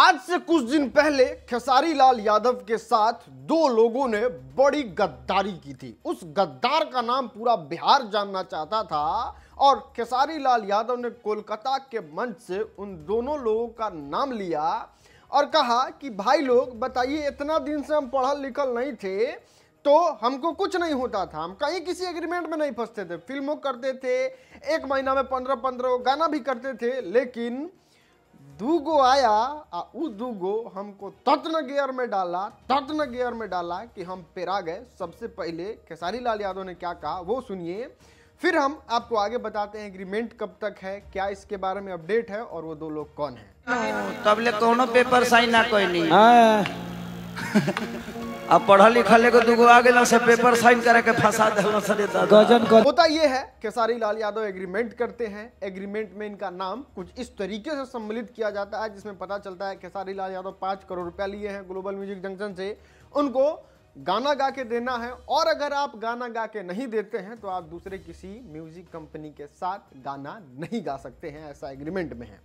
आज से कुछ दिन पहले खेसारी लाल यादव के साथ दो लोगों ने बड़ी गद्दारी की थी उस गद्दार का नाम पूरा बिहार जानना चाहता था और खेसारी लाल यादव ने कोलकाता के मंच से उन दोनों लोगों का नाम लिया और कहा कि भाई लोग बताइए इतना दिन से हम पढ़ल लिखल नहीं थे तो हमको कुछ नहीं होता था हम कहीं किसी एग्रीमेंट में नहीं फंसते थे फिल्मों करते थे एक महीना में पंद्रह पंद्रह गाना भी करते थे लेकिन दूगो आया आ उ दूगो हमको तत्न गियर में डाला तत्न गियर में डाला कि हम पेरा गए सबसे पहले खेसारी लाल यादव ने क्या कहा वो सुनिए फिर हम आपको आगे बताते हैं एग्रीमेंट कब तक है क्या इसके बारे में अपडेट है और वो दो लोग कौन है तब ले कोनो पेपर साइन ना कोई नहीं अब पढ़ा लिखा लेकर दुगो आ गेल से पेपर साइन करे के फंसा देल सरे गजन होता ये है खेसारी लाल यादव एग्रीमेंट करते हैं एग्रीमेंट में इनका नाम कुछ इस तरीके से सम्मिलित किया जाता है जिसमें पता चलता है खेसारी लाल यादव पाँच करोड़ रुपया लिए हैं ग्लोबल म्यूजिक जंक्शन से उनको गाना गा के देना है और अगर आप गाना गा के नहीं देते हैं तो आप दूसरे किसी म्यूजिक कंपनी के साथ गाना नहीं गा सकते हैं ऐसा एग्रीमेंट में है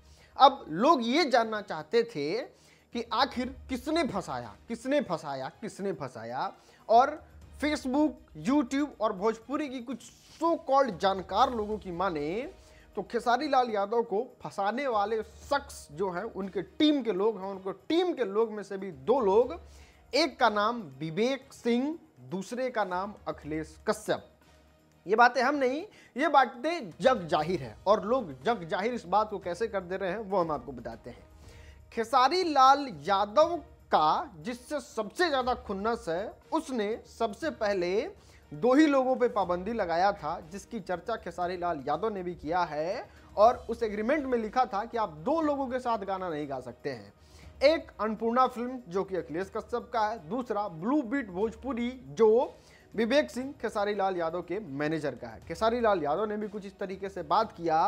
अब लोग ये जानना चाहते थे कि आखिर किसने फंसाया किसने फंसाया किसने फंसाया और फेसबुक यूट्यूब और भोजपुरी की कुछ सो कॉल्ड जानकार लोगों की माने तो खेसारी लाल यादव को फंसाने वाले शख्स जो हैं उनके टीम के लोग हैं उनको टीम के लोग में से भी दो लोग एक का नाम विवेक सिंह दूसरे का नाम अखिलेश कश्यप ये बातें हम नहीं ये बातें जग जाहिर है और लोग जग जाहिर इस बात को कैसे कर दे रहे हैं वो हम आपको बताते हैं खेसारी लाल यादव का जिससे सबसे ज़्यादा खुन्नस है उसने सबसे पहले दो ही लोगों पे पाबंदी लगाया था जिसकी चर्चा खेसारी लाल यादव ने भी किया है और उस एग्रीमेंट में लिखा था कि आप दो लोगों के साथ गाना नहीं गा सकते हैं एक अन्नपूर्णा फिल्म जो कि अखिलेश कश्यप का है दूसरा ब्लू बीट भोजपुरी जो विवेक सिंह खेसारी लाल यादव के मैनेजर का है खेसारी लाल यादव ने भी कुछ इस तरीके से बात किया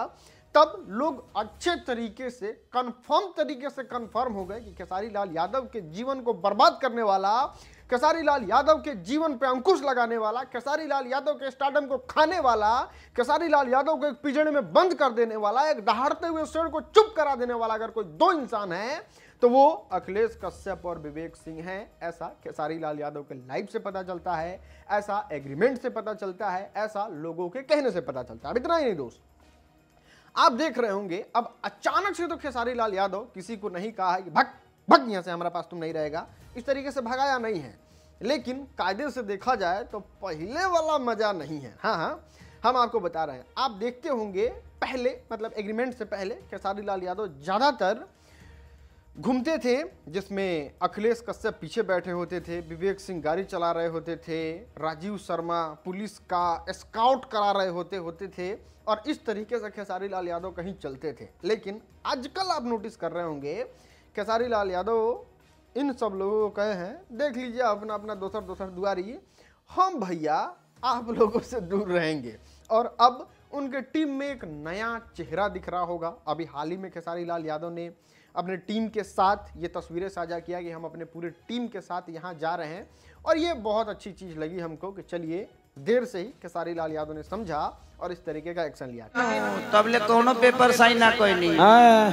तब लोग अच्छे तरीके से कंफर्म तरीके से कंफर्म हो गए कि खेसारी लाल यादव के जीवन को बर्बाद करने वाला खेसारी लाल यादव के जीवन पर अंकुश लगाने वाला खेसारी लाल यादव के स्टार्डम को खाने वाला खेसारी लाल यादव को एक पिजड़े में बंद कर देने वाला एक दहाड़ते हुए शेर को चुप करा देने वाला अगर कोई दो इंसान है तो वो अखिलेश कश्यप और विवेक सिंह हैं ऐसा खेसारी लाल यादव के लाइफ से पता चलता है ऐसा एग्रीमेंट से पता चलता है ऐसा लोगों के कहने से पता चलता है अब इतना ही नहीं दोस्त आप देख रहे होंगे अब अचानक से तो खेसारी लाल यादव किसी को नहीं कहा है कि भग भग यहाँ से हमारे पास तुम नहीं रहेगा इस तरीके से भगाया नहीं है लेकिन कायदे से देखा जाए तो पहले वाला मजा नहीं है हाँ हाँ हम आपको बता रहे हैं आप देखते होंगे पहले मतलब एग्रीमेंट से पहले खेसारी लाल यादव ज़्यादातर घूमते थे जिसमें अखिलेश कश्यप पीछे बैठे होते थे विवेक सिंह गाड़ी चला रहे होते थे राजीव शर्मा पुलिस का स्काउट करा रहे होते होते थे और इस तरीके से खेसारी लाल यादव कहीं चलते थे लेकिन आजकल आप नोटिस कर रहे होंगे खेसारी लाल यादव इन सब लोगों को कहे हैं देख लीजिए अपना अपना दोसर दोसर दुआरी हम भैया आप लोगों से दूर रहेंगे और अब उनके टीम में एक नया चेहरा दिख रहा होगा अभी हाल ही में खेसारी लाल यादव ने अपने टीम के साथ ये तस्वीरें साझा किया कि हम अपने पूरे टीम के साथ यहाँ जा रहे हैं और ये बहुत अच्छी चीज़ लगी हमको कि चलिए देर से ही खेसारी लाल यादव ने समझा और इस तरीके का एक्शन लिया तब ले कोनो पेपर साइन ना कोई हाँ।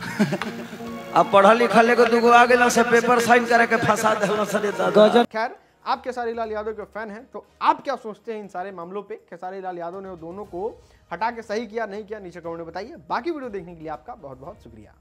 अब पढ़ल लिखल को दुगो आ गए से पेपर साइन करे के सरे दादा खैर आप खेसारी लाल यादव के फैन हैं तो आप क्या सोचते हैं इन सारे मामलों पे खेसारी लाल यादव ने दोनों को हटा के सही किया नहीं किया नीचे कमेंट में बताइए बाकी वीडियो देखने के लिए आपका बहुत बहुत शुक्रिया